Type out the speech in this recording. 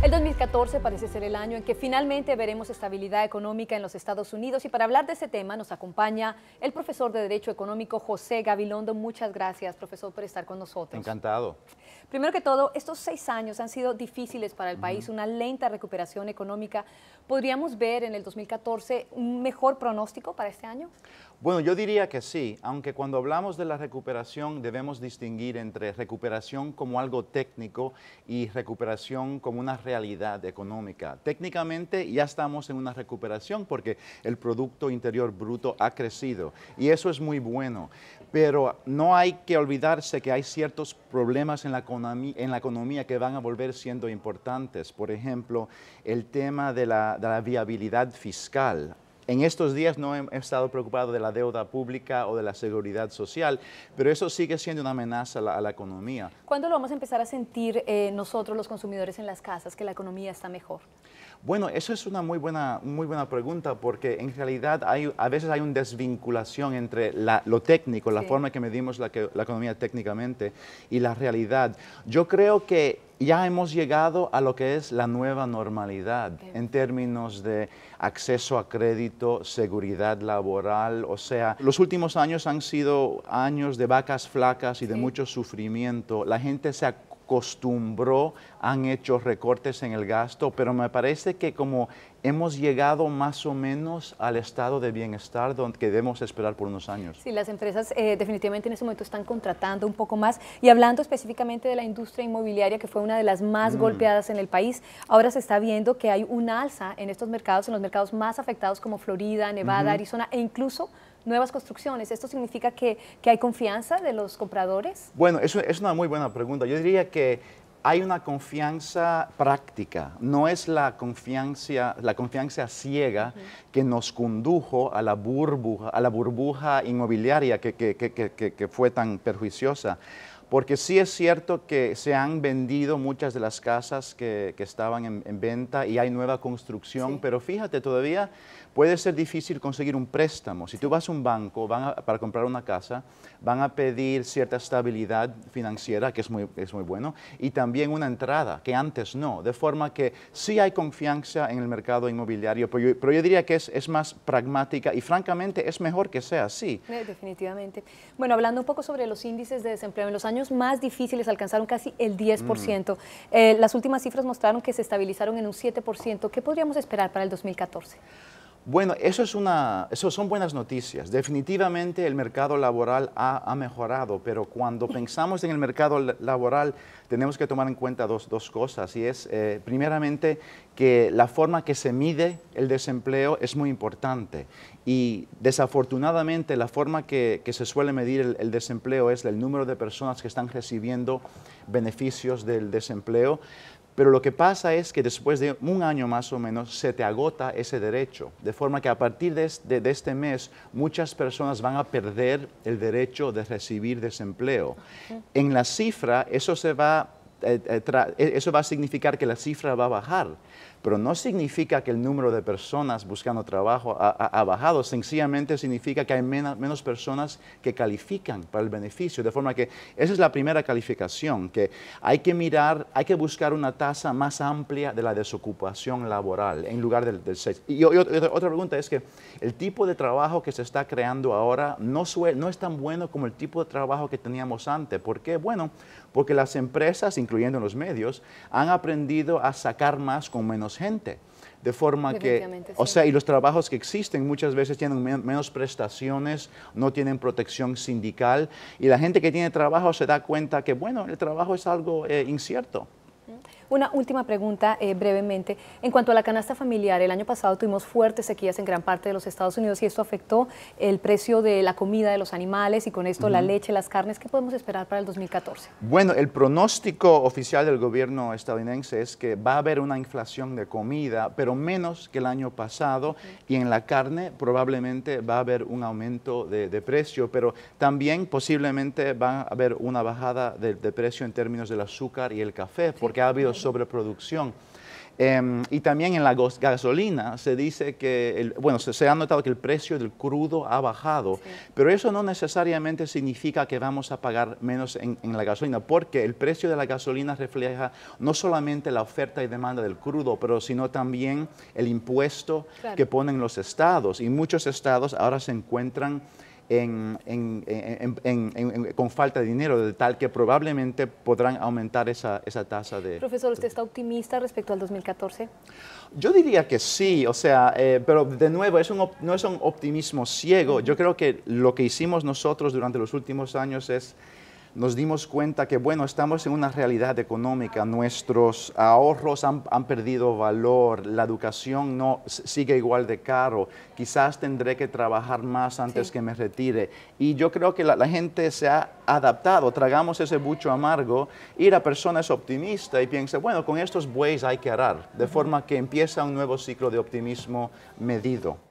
El 2014 parece ser el año en que finalmente veremos estabilidad económica en los Estados Unidos y para hablar de este tema nos acompaña el profesor de Derecho Económico José Gabilondo. Muchas gracias, profesor, por estar con nosotros. Encantado. Primero que todo, estos seis años han sido difíciles para el país, una lenta recuperación económica. ¿Podríamos ver en el 2014 un mejor pronóstico para este año? Bueno, yo diría que sí, aunque cuando hablamos de la recuperación debemos distinguir entre recuperación como algo técnico y recuperación como una realidad económica. Técnicamente ya estamos en una recuperación porque el Producto Interior Bruto ha crecido y eso es muy bueno, pero no hay que olvidarse que hay ciertos problemas en la economía, que van a volver siendo importantes. Por ejemplo, el tema de la, de la viabilidad fiscal en estos días no he, estado preocupado de la deuda pública o de la seguridad social, pero eso sigue siendo una amenaza a la, economía. ¿Cuándo lo vamos a empezar a sentir eh, nosotros los consumidores en las casas, que la economía está mejor? Bueno, eso es una muy buena, muy buena pregunta porque en realidad hay, a veces hay una desvinculación entre lo técnico, la forma que medimos la economía técnicamente y la realidad. Yo creo que ya hemos llegado a lo que es la nueva normalidad en términos de acceso a crédito, seguridad laboral, o sea, los últimos años han sido años de vacas flacas y de mucho sufrimiento. La gente se acostumbró, han hecho recortes en el gasto, pero me parece que como hemos llegado más o menos al estado de bienestar donde debemos esperar por unos años. Sí, las empresas eh, definitivamente en este momento están contratando un poco más y hablando específicamente de la industria inmobiliaria que fue una de las más mm. golpeadas en el país, ahora se está viendo que hay un alza en estos mercados, en los mercados más afectados como Florida, Nevada, Arizona e incluso nuevas construcciones. ¿Esto significa que, que, hay confianza de los compradores? Bueno, es una muy buena pregunta. Yo diría que hay una confianza práctica, no es la confianza, la confianza ciega que nos condujo a la burbuja, a la burbuja inmobiliaria que, que fue tan perjuiciosa. Porque sí es cierto que se han vendido muchas de las casas que, estaban en, venta y hay nueva construcción, pero fíjate, todavía puede ser difícil conseguir un préstamo. Si tú vas a un banco van para comprar una casa, van a pedir cierta estabilidad financiera, que es muy, es muy bueno, y también una entrada, que antes no. De forma que sí hay confianza en el mercado inmobiliario, pero yo, diría que es, es más pragmática y francamente es mejor que sea así. Eh, definitivamente. Bueno, hablando un poco sobre los índices de desempleo en los años más difíciles alcanzaron casi el 10%. Mm. Eh, las últimas cifras mostraron que se estabilizaron en un 7%. ¿Qué podríamos esperar para el 2014? Bueno, eso, es una, eso son buenas noticias. Definitivamente el mercado laboral ha, mejorado, pero cuando pensamos en el mercado laboral tenemos que tomar en cuenta dos, cosas. Y es, eh, primeramente, que la forma que se mide el desempleo es muy importante. Y desafortunadamente la forma que, se suele medir el, desempleo es el número de personas que están recibiendo beneficios del desempleo. Pero lo que pasa es que después de un año más o menos se te agota ese derecho, de forma que a partir de, este mes muchas personas van a perder el derecho de recibir desempleo. En la cifra eso se va eh, eh, e, eso va a significar que la cifra va a bajar pero no significa que el número de personas buscando trabajo ha, bajado, sencillamente significa que hay menos personas que califican para el beneficio, de forma que esa es la primera calificación, que hay que mirar, hay que buscar una tasa más amplia de la desocupación laboral en lugar del, del 6. Y, otra pregunta es que el tipo de trabajo que se está creando ahora no, no es tan bueno como el tipo de trabajo que teníamos antes. ¿Por qué? Bueno, porque las empresas, incluyendo los medios, han aprendido a sacar más con menos gente. De forma que, o sea, y los trabajos que existen muchas veces tienen menos prestaciones, no tienen protección sindical, y la gente que tiene trabajo se da cuenta que, bueno, el trabajo es algo eh, incierto. Una última pregunta eh, brevemente. En cuanto a la canasta familiar, el año pasado tuvimos fuertes sequías en gran parte de los Estados Unidos y esto afectó el precio de la comida de los animales y con esto la leche, las carnes. ¿Qué podemos esperar para el 2014? Bueno, el pronóstico oficial del gobierno estadounidense es que va a haber una inflación de comida, pero menos que el año pasado y en la carne probablemente va a haber un aumento de, precio, pero también posiblemente va a haber una bajada de, de, precio en términos del azúcar y el café, porque ha habido sobreproducción. Em, y también en la gasolina se dice que, bueno, se, ha notado que el precio del crudo ha bajado, pero eso no necesariamente significa que vamos a pagar menos en, la gasolina, porque el precio de la gasolina refleja no solamente la oferta y demanda del crudo, pero sino también el impuesto que ponen los estados. Y muchos estados ahora se encuentran con falta de dinero, de tal que probablemente podrán aumentar esa, tasa de... Profesor, ¿usted está optimista respecto al 2014? Yo diría que sí, o sea, eh, pero de nuevo, es no es un optimismo ciego. Yo creo que lo que hicimos nosotros durante los últimos años es nos dimos cuenta que, bueno, estamos en una realidad económica, nuestros ahorros han, perdido valor, la educación no sigue igual de caro, quizás tendré que trabajar más antes que me retire. Y yo creo que la, la, gente se ha adaptado, tragamos ese bucho amargo, y la persona es optimista y piensa, bueno, con estos bueyes hay que arar, de forma que empieza un nuevo ciclo de optimismo medido.